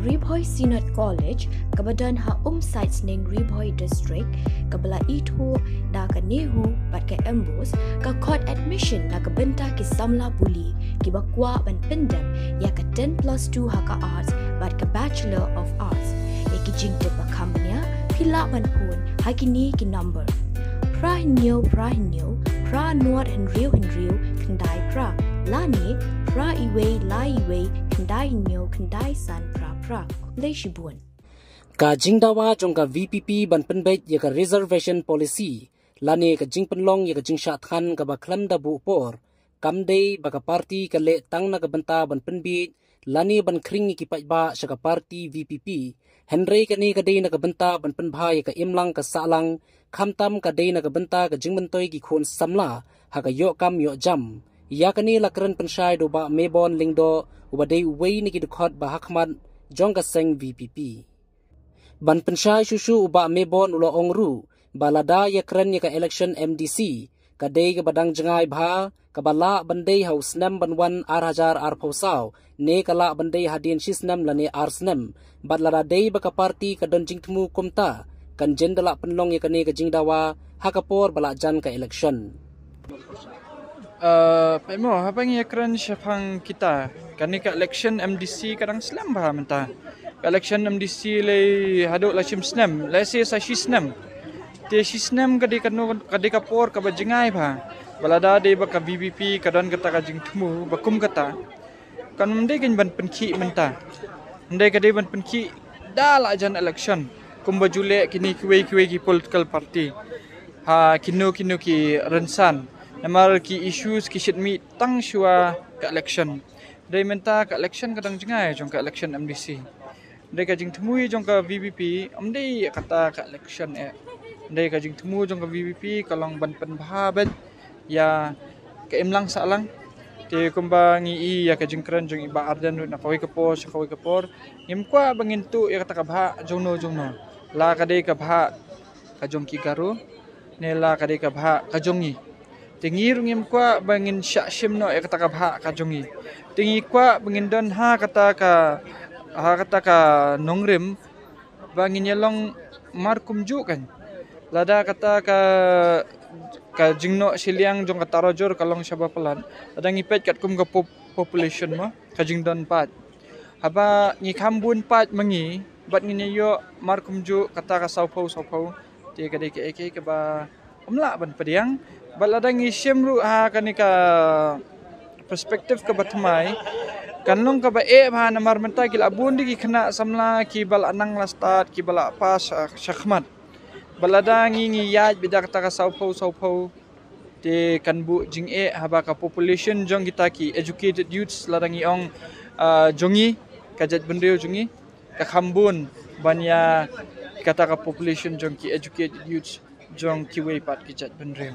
Riboy Synod College kabadan ha um sites ning Riboy District kabala itu da ka nehu bat ka embos ka court admission da ka benta ki samla buli ki bakwa ban pendam ya ka 10 plus 2 ha ka arts bat ka bachelor of arts ya ki jing jingte bakamnya pila ban pun ha ki ni ki number pra nyo pra nyo pra nuat hen riu hen riu kendai pra lani pra iwe lai iwe kendai nyo kendai san truck dai shi bun ka jingdawa chong ka vpp ban pen bait ye ka reservation policy la ne ka jing pen long ye ka jing sha than ka ba khlam da bu por kam dei ba ka party ka le tang na ka ban ta ban pen bi la ne ban khring ki pa ba sha ka party vpp henre ka ne ka dei na ka ban ta ban pen bha ye ka im lang ka sa lang kham tam ka dei na ka ban ta ka jing ban toi ki khon sam la ha ka yo kam yo jam ya ka ne la kran pen shai do ba mebon lingdo ubadei wei ni ki de khot ba hakmat jongka seng VPP. Ban pensyai susu uba mebon ulo ongru balada ya keren ya ke election MDC kadei ke badang jengai bha ke bala bandai haus nem ban wan ar hajar ar pausau ne kala bandai hadian shis nem lani ar snem bat lada dei ba parti ke don jing temu kumta kan jendala penlong ya ke ne ke jing dawa hakapor bala jan ke election. Uh, Pemoh, apa yang ya keren sepang kita? kerana kat election MDC kadang slam bah menta kat election MDC le hadok la chim slam le se sa chi slam te chi slam kadi kanu kadi kapor ka bajingai bah balada de ba ka BBP kadan kata ka jing tumu ba kum kata kan mende gin kan ban penki menta mende kadi ban penki dal lah ajan election kum bajule kini kwe kwe ki political party ha kinu kinu ki rensan Nampak ki issues kisit mi tang shua ke election dari menta ka election kadang jengai jong ke election MDC dari ka jing temui jong ka VBP amde kata ka election eh. dari ka jing temu jong ka VBP kalong ban pen bahabet ya ke imlang salang te kumbang i ya ka jing kren jong iba arden na kawi ka por sa kawi ka kwa bangin ya kata ka bha jong no jong no la ka dei bha ka jong ki garu ne la ka dei bha ka jong ni tinggi rungim kwa bangin syak syim no kata ha ka bha ka jongi tinggi kwa bangin don ha kata ka ha kata ka nongrim bangin yelong markum ju kan lada kata ka ka jingno siliang jong kata rojor kalong syaba pelan lada ngipet kat kum ka population ma ka jing don pat haba ngi khambun pat mengi, bat ngi yo markum ju kata ka saupau saupau ti ka de ke ba kumla ban padiang baladang isem ru ha kanika perspektif ke batmai kanung ke ba e eh, ba ha, namar menta kil abun di kena samla ki bal anang la start ki bala pas syakhmat baladang ingi yaj bidak ta ka saupo saupo te kanbu jing e eh, haba ka population jong kita ki educated youths ladang i ong jongi kajat bendeu jongi ka khambun banya kata ka population jong ki educated youths jong kiwei pat ki chat ban rem